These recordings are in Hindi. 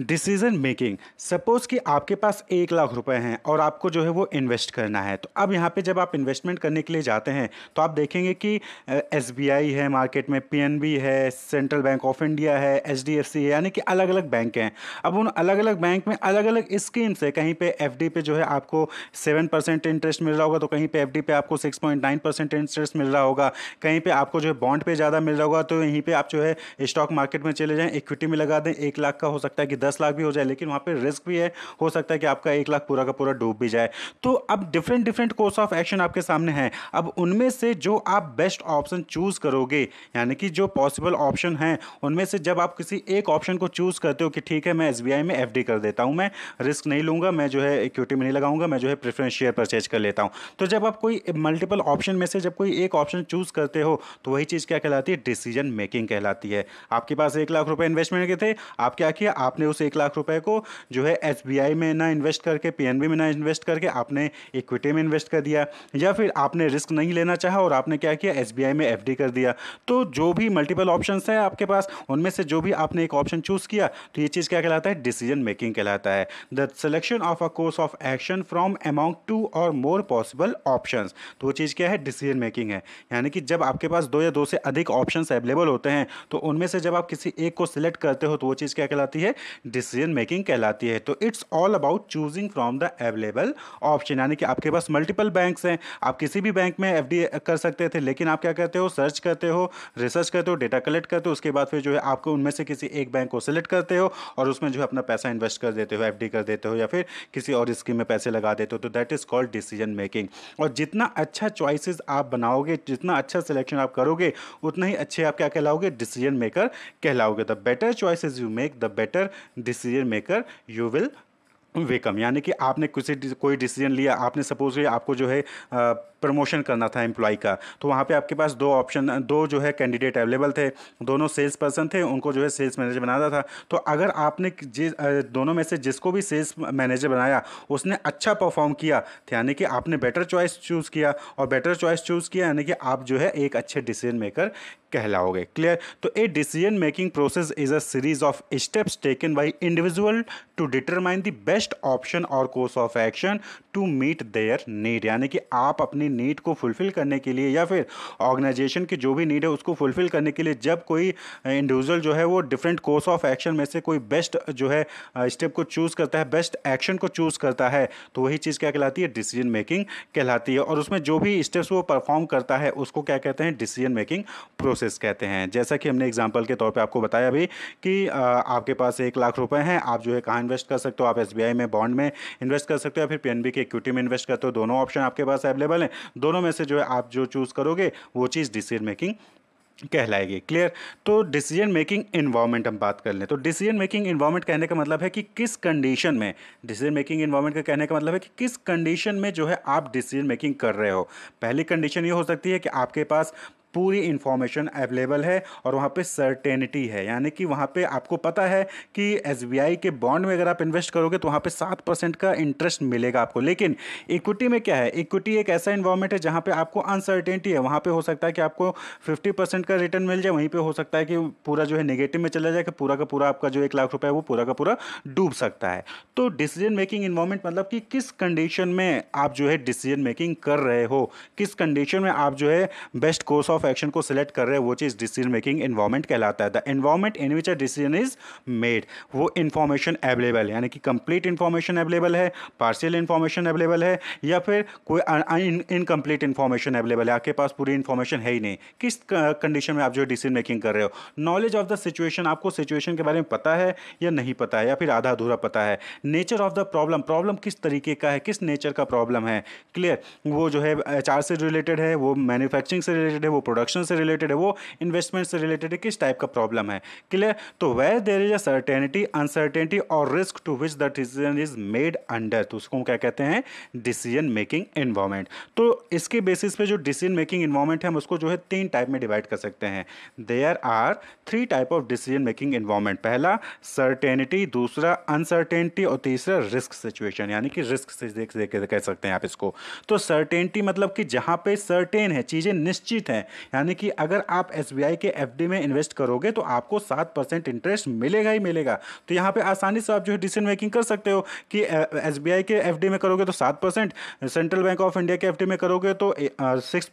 डिसीजन मेकिंग सपोज कि आपके पास एक लाख रुपए हैं और आपको जो है वो इन्वेस्ट करना है तो अब यहाँ पे जब आप इन्वेस्टमेंट करने के लिए जाते हैं तो आप देखेंगे कि एस आई है मार्केट में पी है सेंट्रल बैंक ऑफ इंडिया है एच है यानी कि अलग अलग बैंक हैं अब उन अलग अलग बैंक में अलग अलग स्कीम्स है कहीं पर एफ पे जो है आपको सेवन परसेंट इंटरेस्ट मिल रहा होगा तो कहीं पर एफ पे आपको six point nine percent interest मिल रहा होगा कहीं पर आपको जो है बॉन्ड पे ज़्यादा मिल रहा होगा तो यहीं पर आप जो है स्टॉक मार्केट में चले जाएँ इक्विटी में लगा दें एक लाख का हो सकता है कि दस लाख भी हो जाए लेकिन वहाँ पर रिस्क भी है हो सकता है कि आपका एक लाख पूरा का पूरा डूब भी जाए तो अब different different course of action आपके सामने हैं अब उनमें से जो आप बेस्ट ऑप्शन चूज़ करोगे यानी कि जो पॉसिबल ऑप्शन हैं उनमें से जब आप किसी एक ऑप्शन को चूज़ करते हो कि ठीक है मैं एस में एफ कर देता हूँ मैं रिस्क नहीं लूँगा मैं जो है इक्विटी में नहीं लगाऊंगा मैं जो है प्रेफरेंस शेयर परचेज कर लेता हूँ तो जब आप कोई मल्टीपल ऑप्शन में से जब कोई एक ऑप्शन चूज़ करते हो तो वही चीज़ क्या कहलाती है डिसीजन मेकिंग कहलाती है आपके पास एक लाख रुपये इन्वेस्टमेंट के थे आप क्या किया आपने उस एक लाख रुपए को जो है एस में ना इन्वेस्ट करके पी में ना इन्वेस्ट करके आपने इक्विटी में इन्वेस्ट कर दिया या फिर आपने रिस्क नहीं लेना चाहा और आपने क्या किया एस में एफ कर दिया तो जो भी मल्टीपल ऑप्शन है आपके पास उनमें से जो भी आपने एक ऑप्शन चूज़ किया तो ये चीज़ क्या कहलाता है डिसीजन मेकिंग कहलाता है the selection of a course of action from amount two और मोर पॉसिबल ऑप्शन तो वो चीज़ क्या है डिसीजन मेकिंग है यानी कि जब आपके पास दो या दो से अधिक ऑप्शन अवेलेबल होते हैं तो उनमें से जब आप किसी एक को सिलेक्ट करते हो तो वो चीज़ क्या कहलाती है डिसीजन मेकिंग कहलाती है तो it's all about choosing from the available option यानी कि आपके पास मल्टीपल बैंक्स हैं आप किसी भी बैंक में एफ कर सकते थे लेकिन आप क्या करते हो सर्च करते हो रिसर्च करते हो डेटा कलेक्ट करते हो उसके बाद फिर जो है आपको उनमें से किसी एक बैंक को सिलेक्ट करते हो और उसमें जो है अपना पैसा इन्वेस्ट कर देते हो एफ कर देते हो या फिर किसी और स्कीम में पैसे लगा देते हो तो that is called decision making और जितना अच्छा चॉइसिस आप बनाओगे जितना अच्छा सिलेक्शन आप करोगे उतना ही अच्छे आप क्या कहलाओगे डिसीजन मेकर कहलाओगे the better choices you make the better decision maker you will become यानी कि आपने किसी कोई डिसीजन लिया आपने सपोज किया आपको जो है प्रमोशन करना था एम्प्लॉय का तो वहाँ पे आपके पास दो ऑप्शन दो जो है कैंडिडेट अवेलेबल थे दोनों सेल्स पर्सन थे उनको जो है सेल्स मैनेजर बनाना था तो अगर आपने जिस दोनों में से जिसको भी सेल्स मैनेजर बनाया उसने अच्छा परफॉर्म किया तो यानी कि आपने बेटर चॉइस चूज़ किया और बेटर चॉइस चूज़ किया यानी कि आप जो है एक अच्छे डिसीजन मेकर कहलाओगे क्लियर तो a decision making process is a series of steps taken by individual to determine the best option और course of action to meet their need यानी कि आप अपनी नीड को फुलफ़िल करने के लिए या फिर ऑर्गेनाइजेशन की जो भी नीड है उसको फुलफ़िल करने के लिए जब कोई इंडिविजुअल जो है वो डिफरेंट कोर्स ऑफ एक्शन में से कोई बेस्ट जो है स्टेप को चूज़ करता है बेस्ट एक्शन को चूज़ करता है तो वही चीज़ क्या कहलाती है डिसीजन मेकिंग कहलाती है और उसमें जो भी स्टेप्स वो परफॉर्म करता है उसको क्या कहते हैं डिसीजन मेकिंग प्रोसेस कहते हैं जैसा कि हमने एग्जाम्पल के तौर पर आपको बताया अभी कि आपके पास एक लाख रुपये हैं आप जो है कहाँ इन्वेस्ट कर सकते हो आप एस में बॉन्ड में इन्वेस्ट कर सकते हो या फिर पी के इक्विटी में इन्वेस्ट करते हो दोनों ऑप्शन आपके पास अवेलेबल हैं दोनों में से जो है आप जो चूज़ करोगे वो चीज़ डिसीजन मेकिंग कहलाएगी क्लियर तो डिसीजन मेकिंग इन्वायरमेंट हम बात कर लें तो डिसीजन मेकिंग इन्वायरमेंट कहने का मतलब है कि किस कंडीशन में डिसीजन मेकिंग इन्वायरमेंट का कहने का मतलब है कि किस कंडीशन में जो है आप डिसीजन मेकिंग कर रहे हो पहली कंडीशन ये हो सकती है कि आपके पास पूरी इन्फॉर्मेशन अवेलेबल है और वहाँ पे सर्टेनिटी है यानी कि वहाँ पे आपको पता है कि एस के बॉन्ड में अगर आप इन्वेस्ट करोगे तो वहाँ पे सात परसेंट का इंटरेस्ट मिलेगा आपको लेकिन इक्विटी में क्या है इक्विटी एक ऐसा इन्वायरमेंट है जहाँ पे आपको अनसर्टेनिटी है वहाँ पे हो सकता है कि आपको फिफ्टी परसेंट का रिटर्न मिल जाए वहीं पर हो सकता है कि पूरा जो है निगेटिव में चला जाए कि पूरा का पूरा आपका जो एक लाख रुपये है वो पूरा का पूरा डूब सकता है तो डिसीजन मेकिंग इन्वायरमेंट मतलब कि किस कंडीशन में आप जो है डिसीजन मेकिंग कर रहे हो किस कंडीशन में आप जो है best course of of action को सिलेक्ट कर रहे हैं वो चीज़ डिसीजन मेकिंग इन्वायरमेंट कहलाता है the environment in which a decision is made वो इन्फॉर्मेशन अवेलेबल है यानी कि कंप्लीट इन्फॉर्मेशन अवेलेबल है पार्शियल इन्फॉर्मेशन अवेलेबल है या फिर कोई इनकम्प्लीट इन्फॉर्मेशन अवेलेबल है आपके पास पूरी इन्फॉर्मेशन है ही नहीं किस कंडीशन में आप जो डिसीजन मेकिंग कर रहे हो नॉलेज ऑफ द सिचुएशन आपको सिचुएशन के बारे में पता है या नहीं पता है या फिर आधा अधूरा पता है nature of the problem problem किस तरीके का है किस नेचर का प्रॉब्लम है क्लियर वो जो है एच से रिलेटेड है वो मैन्युफैक्चरिंग से रिलेटेड है वो प्रोडक्शन से रिलेटेड है वो इन्वेस्टमेंट से रिलेटेड है किस टाइप का प्रॉब्लम है क्लियर तो where there is a uncertainty और risk to which the decision is made under तो उसको हम क्या कहते हैं डिसीजन मेकिंग इन्वायरमेंट तो इसके बेसिस पे जो डिसीजन मेकिंग इन्वायरमेंट है हम उसको जो है तीन टाइप में डिवाइड कर सकते हैं there are three type of decision making environment पहला सर्टेनिटी दूसरा अनसर्टेनिटी और तीसरा रिस्क सिचुएशन यानी कि रिस्क से देख देख कह सकते हैं आप इसको तो सर्टेनिटी मतलब कि जहाँ पे सर्टेन है चीज़ें निश्चित हैं यानी कि अगर आप एस के एफ में इन्वेस्ट करोगे तो आपको सात इंटरेस्ट मिलेगा ही मिलेगा तो यहाँ पर आसानी से आप जो है डिसीजन मेकिंग कर सकते हो कि एस के एफ में करोगे तो सात सेंट्रल बैंक ऑफ इंडिया के एफ में करोगे तो सिक्स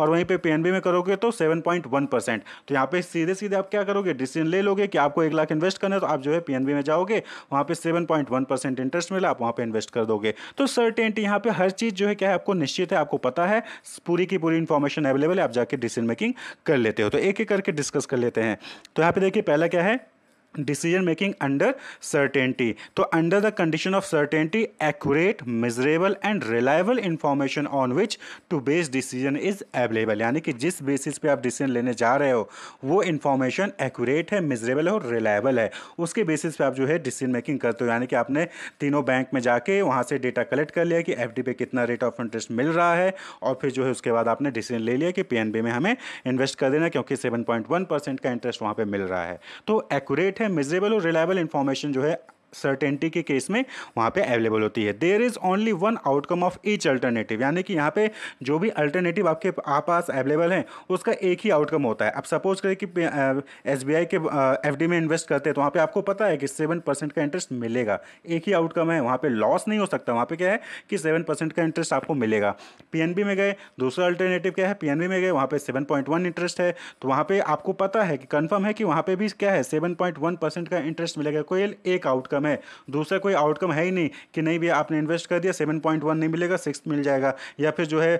और वहीं पर पी में करोगे तो सेवन तो यहाँ पे सीधे सीधे आप क्या करोगे डिसीजन ले लोगे कि आपको एक लाख इन्वेस्ट करना है तो आप जो है पीएनबी में जाओगे वहाँ पे 7.1 परसेंट इंटरेस्ट मिला आप वहाँ पे इन्वेस्ट कर दोगे तो सर्टेंटी यहाँ पे हर चीज़ जो है क्या है आपको निश्चित है आपको पता है पूरी की पूरी इन्फॉर्मेशन अवेलेबल है आप जाके डिसीजन मेकिंग कर लेते हो तो एक एक करके डिस्कस कर लेते हैं तो यहाँ पे देखिए पहला क्या है डिसीजन मेकिंग अंडर सर्टेनिटी तो under the condition of certainty accurate measurable and reliable information on which to base decision is available यानी कि जिस बेसिस पे आप डिसीजन लेने जा रहे हो वो इंफॉर्मेशन एक्यूरेट है मिज़रेबल है और रिलायबल है उसके बेसिस पे आप जो है डिसीजन मेकिंग करते हो यानी कि आपने तीनों बैंक में जाके वहाँ से डेटा कलेक्ट कर लिया कि एफ डी पे कितना रेट ऑफ इंटरेस्ट मिल रहा है और फिर जो है उसके बाद आपने डिसीजन ले लिया कि पी एन बी में हमें इन्वेस्ट कर देना क्योंकि सेवन पॉइंट वन परसेंट का इंटरेस्ट वहाँ पर मिल रहा है तो एक्यूरेट है मेजरेबल और रिलायबल इन्फॉर्मेशन जो है सर्टेनिटी के केस में वहाँ पे अवेलेबल होती है there is only one outcome of each alternative यानी कि यहाँ पे जो भी अल्टरनेटिव आपके पास अवेलेबल हैं उसका एक ही आउटकम होता है अब सपोज करें कि एस के एफ में इन्वेस्ट करते हैं तो वहाँ पर आपको पता है कि सेवन परसेंट का इंटरेस्ट मिलेगा एक ही आउटकम है वहाँ पर लॉस नहीं हो सकता वहाँ पर क्या है कि सेवन परसेंट का इंटरेस्ट आपको मिलेगा पी में गए दूसरा अल्टरनेटिव क्या है पी में गए वहाँ पर सेवन इंटरेस्ट है तो वहाँ पर आपको पता है कि कन्फर्म है कि वहाँ पर भी क्या है सेवन का इंटरेस्ट मिलेगा कोई एक आउटकम आउटकम है दूसरा कोई आउटकम है ही नहीं कि नहीं भैया आपने इन्वेस्ट कर दिया सेवन पॉइंट वन नहीं मिलेगा सिक्स मिल जाएगा या फिर जो है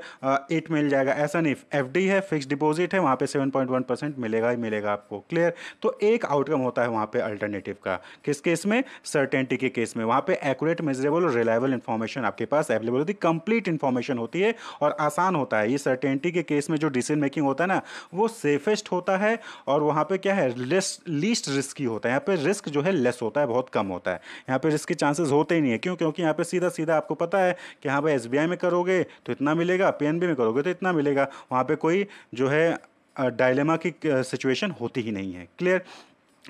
एट मिल जाएगा ऐसा नहीं एफ डी है फिक्स डिपॉजिट है वहाँ पर सेवन पॉइंट वन परसेंट मिलेगा ही मिलेगा आपको क्लियर तो एक आउटकम होता है वहाँ पर अल्टरनेटिव का किस केस में सर्टेनिटी के केस में वहाँ पर एक्यूरेट मेजरेबल और रिलायबल इन्फॉर्मेशन आपके पास अवेलेबल होती है कंप्लीट इन्फॉर्मेशन होती है और आसान होता है ये सर्टेनिटी के केस में जो डिसीजन मेकिंग होता है ना वो सेफेस्ट होता है और वहाँ पर क्या है लेस लीस्ट रिस्की होता है यहाँ पर रिस्क जो है लेस होता है बहुत कम होता है है यहाँ पर इसके चांसेस होते ही नहीं है क्यों क्योंकि यहाँ पर सीधा सीधा आपको पता है कि हाँ भाई एस में करोगे तो इतना मिलेगा पी में करोगे तो इतना मिलेगा वहाँ पर कोई जो है डायलेमा की सिचुएशन होती ही नहीं है क्लियर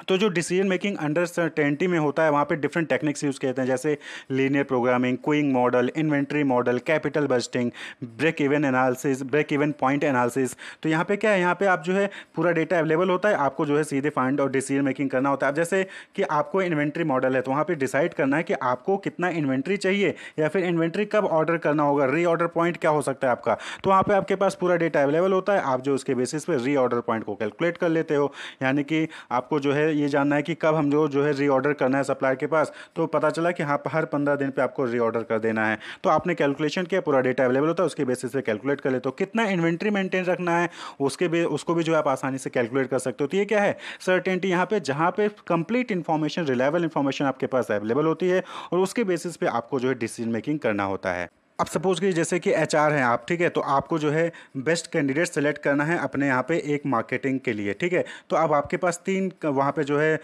तो जो डिसीजन मेकिंग अंडर ट्वेंटी में होता है वहाँ पे डिफरेंट टेक्निक्स यूज़ किए हैं जैसे linear programming queuing model inventory model capital budgeting break even analysis break even point analysis तो यहाँ पे क्या है यहाँ पे आप जो है पूरा डेटा अवेलेबल होता है आपको जो है सीधे फाइंड और डिसीजन मेकिंग करना होता है अब जैसे कि आपको इन्वेंट्री मॉडल है तो वहाँ पर डिसाइड करना है कि आपको कितना इन्वेंट्री चाहिए या फिर इन्वेंट्री कब ऑर्डर करना होगा री ऑर्डर पॉइंट क्या हो सकता है आपका तो वहाँ पर आपके पास पूरा डेटा अवेलेबल होता है आप जो उसके बेसिस पर री ऑर्डर पॉइंट को कैलकुलेट कर लेते हो यानी कि आपको जो है है ये जानना है कि कब हम जो जो है रीऑर्डर करना है सप्लायर के पास तो पता चला कि हाँ हर पंद्रह दिन पे आपको रीऑर्डर कर देना है तो आपने कैलकुलेशन किया पूरा डेटा अवेलेबल होता है उसके बेसिस पे कैलकुलेट कर ले तो कितना इन्वेंट्री मेंटेन रखना है उसके भी उसको भी जो आप आसानी से कैलकुलेट कर सकते हो तो ये क्या है सर्टेनिटी यहाँ पे जहाँ पे कंप्लीट इन्फॉर्मेशन रिलायबल इन्फॉर्मेशन आपके पास अवेलेबल होती है और उसके बेसिस पे आपको जो है डिसीजन मेकिंग करना होता है अब सपोज कि जैसे कि एच हैं आप ठीक है तो आपको जो है बेस्ट कैंडिडेट सेलेक्ट करना है अपने यहाँ पे एक मार्केटिंग के लिए ठीक है तो अब आपके पास तीन वहाँ पे जो है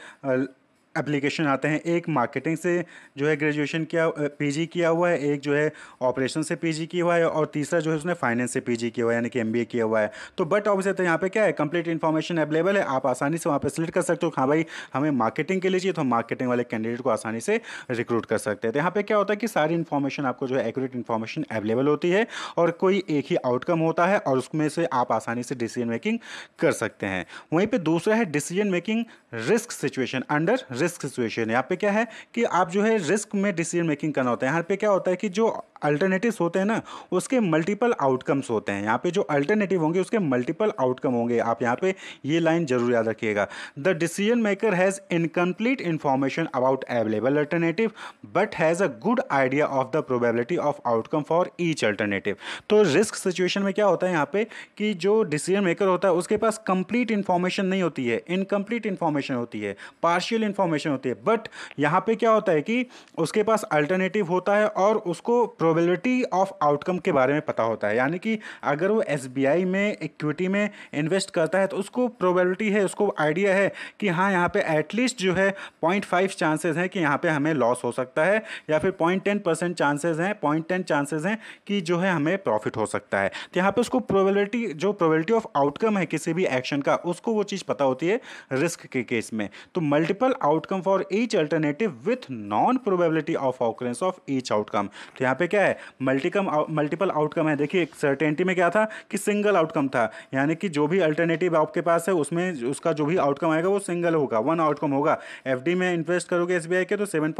एप्लीकेशन आते हैं एक मार्केटिंग से जो है ग्रेजुएशन किया पीजी किया हुआ है एक जो है ऑपरेशन से पीजी किया हुआ है और तीसरा जो है उसने फाइनेंस से पीजी किया हुआ है यानी कि एमबीए किया हुआ है तो बट ऑब्वियसली तो यहाँ पे क्या है कंप्लीट इन्फॉर्मेशन अवेलेबल है आप आसानी से वहाँ पर सिलेक्ट कर सकते हो हाँ भाई हमें मार्केटिंग के लिए चाहिए तो हम मार्केटिंग वाले कैंडिडेट को आसानी से रिक्रूट कर सकते हैं तो यहाँ पर क्या होता है कि सारी इन्फॉर्मेशन आपको जो है एक्यूरेट इन्फॉर्मेशन अवेलेबल होती है और कोई एक ही आउटकम होता है और उसमें से आप आसानी से डिसीजन मेकिंग कर सकते हैं वहीं पर दूसरा है decision making risk situation under risk risk situation यहाँ पे क्या है कि आप जो है रिस्क में डिसीजन मेकिंग करना होता है यहाँ पे क्या होता है कि जो अल्टरनेटिव्स होते हैं ना उसके मल्टीपल आउटकम्स होते हैं यहाँ पे जो अल्टरनेटिव होंगे उसके मल्टीपल आउटकम होंगे आप यहाँ पे ये लाइन जरूर याद रखिएगा the decision maker has incomplete information about available alternative but has a good idea of the probability of outcome for each alternative तो रिस्क सिचुएशन में क्या होता है यहाँ पे कि जो डिसीजन मेकर होता है उसके पास कंप्लीट इन्फॉर्मेशन नहीं होती है इनकम्प्लीट इन्फॉर्मेशन होती है पार्शियल इन्फॉर्मेशन होती है बट यहाँ पे क्या होता है कि उसके पास अल्टरनेटिव होता है और उसको प्रोबेबिलिटी ऑफ आउटकम के बारे में पता होता है यानी कि अगर वो एस में इक्विटी में इन्वेस्ट करता है तो उसको प्रोबेबिलिटी है उसको आइडिया है कि हाँ यहाँ पे एटलीस्ट जो है पॉइंट फाइव चांसेज हैं कि यहाँ पे हमें लॉस हो सकता है या फिर पॉइंट टेन परसेंट चांसेज हैं पॉइंट टेन चांसेज हैं कि जो है हमें प्रॉफिट हो सकता है तो यहाँ पे उसको प्रोबेबिलिटी जो प्रोबेबिलिटी ऑफ आउटकम है किसी भी एक्शन का उसको वो चीज़ पता होती है रिस्क के केस में तो multiple outcome for each alternative with known probability of occurrence of each outcome तो यहाँ पे क्या क्या है मल्टीकम मल्टीपल आउटकम है देखिए सर्टेनिटी में क्या था कि सिंगल आउटकम था यानी कि जो भी अल्टरनेटिव आपके पास है उसमें उसका जो भी आउटकम आएगा वो सिंगल होगा वन आउटकम होगा एफ में इन्वेस्ट करोगे एस के तो सेवन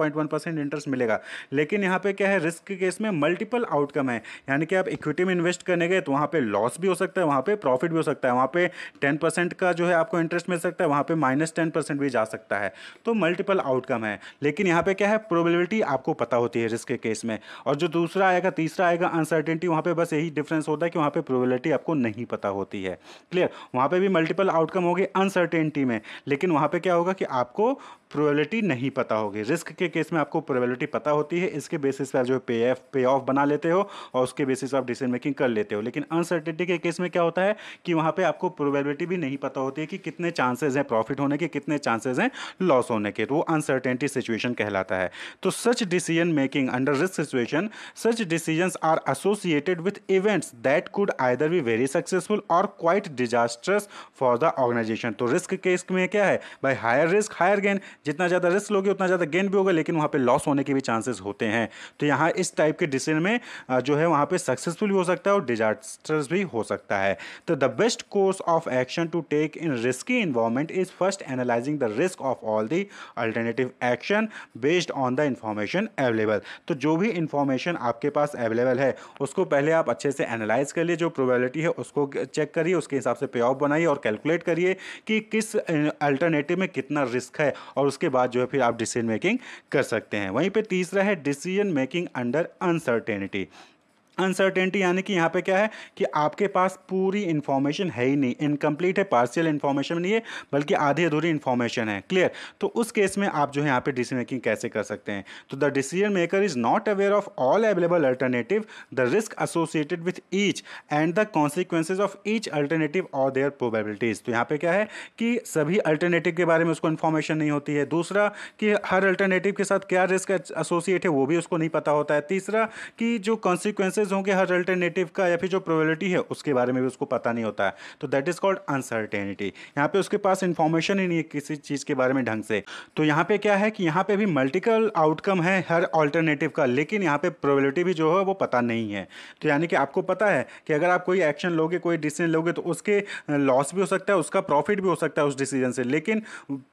इंटरेस्ट मिलेगा लेकिन यहाँ पर क्या है रिस्क केस में मल्टीपल आउटकम है यानी कि आप इक्विटी में इन्वेस्ट करने गए तो वहाँ पर लॉस भी हो सकता है वहाँ पर प्रॉफिट भी हो सकता है वहाँ पर टेन का जो है आपको इंटरेस्ट मिल सकता है वहाँ पर माइनस टेन भी जा सकता है तो मल्टीपल आउटकम है लेकिन यहाँ पर क्या है प्रोबेबिलिटी आपको पता होती है रिस्क के केस में और जो दूसरा आएगा तीसरा आएगा अनसर्टेनिटी वहाँ पे बस यही डिफरेंस होता है कि वहाँ पे प्रोबेबिलिटी आपको नहीं पता होती है क्लियर वहाँ पे भी मल्टीपल आउटकम होगी अनसर्टेनिटी में लेकिन वहाँ पे क्या होगा कि आपको प्रोबेबिलिटी नहीं पता होगी रिस्क के केस में आपको प्रोबेबिलिटी पता होती है इसके बेसिस पर जो पे एफ पे ऑफ बना लेते हो और उसके बेसिस आप डिसीजन मेकिंग कर लेते हो लेकिन अनसर्टेनिटी के केस में क्या होता है कि वहाँ पर आपको प्रोबेबिलिटी भी नहीं पता होती है कि कितने चांसेज हैं प्रॉफिट होने के कितने चांसेज हैं लॉस होने के तो वो अनसर्टेनिटी सिचुएशन कहलाता है तो such decision making under risk situation Such decisions are associated with events that could either be very successful or quite disastrous for the organization. तो रिस्क केस में क्या है भाई हायर रिस्क हायर गेन जितना ज़्यादा रिस्क लोगे उतना ज़्यादा गेन भी होगा लेकिन वहाँ पे लॉस होने के भी चांसेस होते हैं तो यहाँ इस टाइप के डिसीजन में जो है वहाँ पे सक्सेसफुल भी हो सकता है और डिजास्टर्स भी हो सकता है तो the best course of action to take in risky environment is first analysing the risk of all the alternative action based on the information available तो जो भी इंफॉर्मेशन आपके पास अवेलेबल है उसको पहले आप अच्छे से एनालाइज कर लिए जो प्रोबेबिलिटी है उसको चेक करिए उसके हिसाब से पे ऑफ बनाइए और कैलकुलेट करिए कि किस अल्टरनेटिव में कितना रिस्क है और उसके बाद जो है फिर आप डिसीजन मेकिंग कर सकते हैं वहीं पर तीसरा है decision making under uncertainty uncertainty यानी कि यहाँ पे क्या है कि आपके पास पूरी इन्फॉर्मेशन है ही नहीं इनकम्प्लीट है पार्शियल इन्फॉर्मेशन नहीं है बल्कि आधी अधूरी इन्फॉर्मेशन है क्लियर तो उस केस में आप जो है यहाँ पे डिसीजन मेकिंग कैसे कर सकते हैं तो the decision maker is not aware of all available alternative the risk associated with each and the consequences of each alternative और देयर प्रोबेबिलिटीज़ तो यहाँ पे क्या है कि सभी अल्टरनेटिव के बारे में उसको इन्फॉर्मेशन नहीं होती है दूसरा कि हर अल्टरनेटिव के साथ क्या रिस्क एसोसिएट है वो भी उसको नहीं पता होता है तीसरा कि जो कॉन्सिक्वेंसेज चांसेस होंगे हर अल्टरनेटिव का या फिर जो प्रोबेबिलिटी है उसके बारे में भी उसको पता नहीं होता है तो दैट इज़ कॉल्ड अनसर्टेनिटी यहाँ पे उसके पास इन्फॉर्मेशन ही नहीं है किसी चीज़ के बारे में ढंग से तो यहाँ पे क्या है कि यहाँ पे भी मल्टीपल आउटकम है हर ऑल्टरनेटिव का लेकिन यहाँ पे प्रोबेबिलिटी भी जो है वो पता नहीं है तो यानी कि आपको पता है कि अगर आप कोई एक्शन लोगे कोई डिसीजन लोगे तो उसके लॉस भी हो सकता है उसका प्रॉफिट भी हो सकता है उस डिसीजन से लेकिन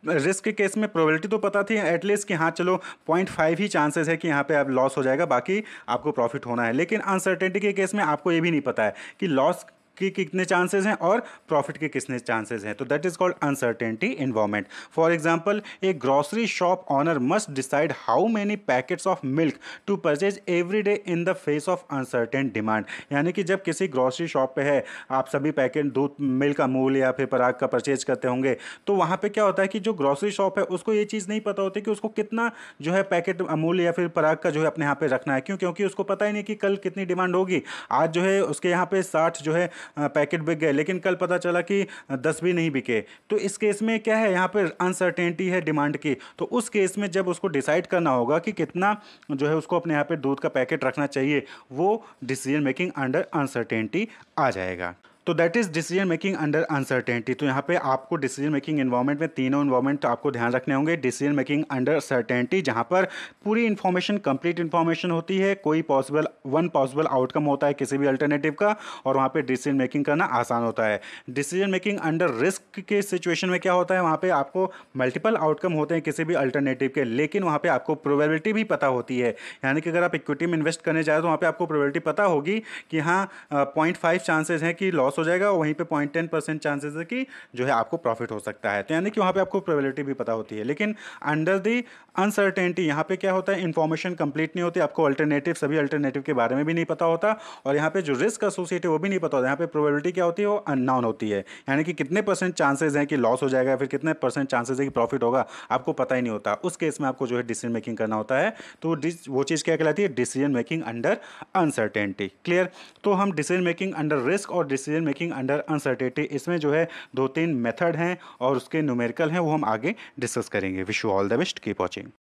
रिस्क केस में प्रोबेबिलिटी तो पता थी एटलीस्ट कि हाँ चलो पॉइंट फाइव ही चांसेस है कि यहाँ पे आप लॉस हो जाएगा बाकी आपको प्रॉफिट होना है लेकिन सर्टेनिटी के केस में आपको ये भी नहीं पता है कि लॉस के कितने चांसेस हैं और प्रॉफिट के कितने चांसेस हैं तो that is called uncertainty environment for example a grocery shop owner must decide how many packets of milk to purchase every day in the face of uncertain demand यानी कि जब किसी ग्रॉसरी शॉप पे है आप सभी पैकेट दूध मिल्क अमूल या फिर पराग का परचेज करते होंगे तो वहाँ पर क्या होता है कि जो ग्रॉसरी शॉप है उसको ये चीज़ नहीं पता होती कि उसको कितना जो है पैकेट अमूल या फिर पराग का जो है अपने यहाँ पर रखना है क्यों क्योंकि उसको पता ही नहीं कि कल कितनी डिमांड होगी आज जो है उसके यहाँ पे साठ जो है पैकेट बिक गए लेकिन कल पता चला कि दस भी नहीं बिके तो इस केस में क्या है यहाँ पर अनसर्टेनिटी है डिमांड की तो उस केस में जब उसको डिसाइड करना होगा कि कितना जो है उसको अपने यहाँ पर दूध का पैकेट रखना चाहिए वो डिसीजन मेकिंग अंडर अनसर्टेनिटी आ जाएगा तो that is decision making under uncertainty तो यहाँ पे आपको डिसीजन मेकिंग इन्वायरमेंट में तीनों इन्वायरमेंट तो आपको ध्यान रखने होंगे डिसीजन मेकिंग अंडर सर्टेनिटी जहाँ पर पूरी इन्फॉर्मेशन कंप्लीट इन्फॉर्मेशन होती है कोई पॉसिबल वन पॉसिबल आउटकम होता है किसी भी अल्टरनेटिव का और वहाँ पर डिसीजन मेकिंग करना आसान होता है डिसीजन मेकिंग अंडर रिस्क के सिचुएशन में क्या होता है वहाँ पर आपको मल्टीपल आउटकम होते हैं किसी भी अल्टरनेटिव के लेकिन वहाँ पर आपको प्रोबेबिलिटी भी पता होती है यानी कि अगर आप इक्विटी में इन्वेस्ट करने जाए तो वहाँ पर आपको प्रोबेबिलिटी पता होगी कि हाँ पॉइंट चांसेस हैं कि लॉस लॉस हो जाएगा और वहीं पे पॉइंट टेन परसेंट चांसेज है कि जो है आपको प्रॉफिट हो सकता है तो यानी कि वहाँ पे आपको प्रोबेबिलिटी भी पता होती है लेकिन अंडर दी अनसर्टेनिटी यहाँ पे क्या होता है इन्फॉर्मेशन कंप्लीट नहीं होती आपको अल्टरनेटिव सभी अल्टरनेटिव के बारे में भी नहीं पता होता और यहाँ पे जो रिस्क एसोसिएट है वो भी नहीं पता होता यहाँ पे प्रोबेबिलिटी क्या होती है वो अननाउन होती है यानी कि कितने परसेंट चांसेज हैं कि लॉस हो जाएगा फिर कितने परसेंट चांसेज है कि प्रॉफिट होगा आपको पता ही नहीं होता उस केस में आपको जो है डिसीजन मेकिंग करना होता है तो वो चीज़ क्या कहलाती है decision making under uncertainty clear तो हम डिसीजन मेकिंग अंडर रिस्क और डिसीजन मेकिंग अंडर अनसर्टेटी इसमें जो है दो तीन मेथड हैं और उसके न्यूमेरिकल हैं वो हम आगे डिस्कस करेंगे wish you all the best keep watching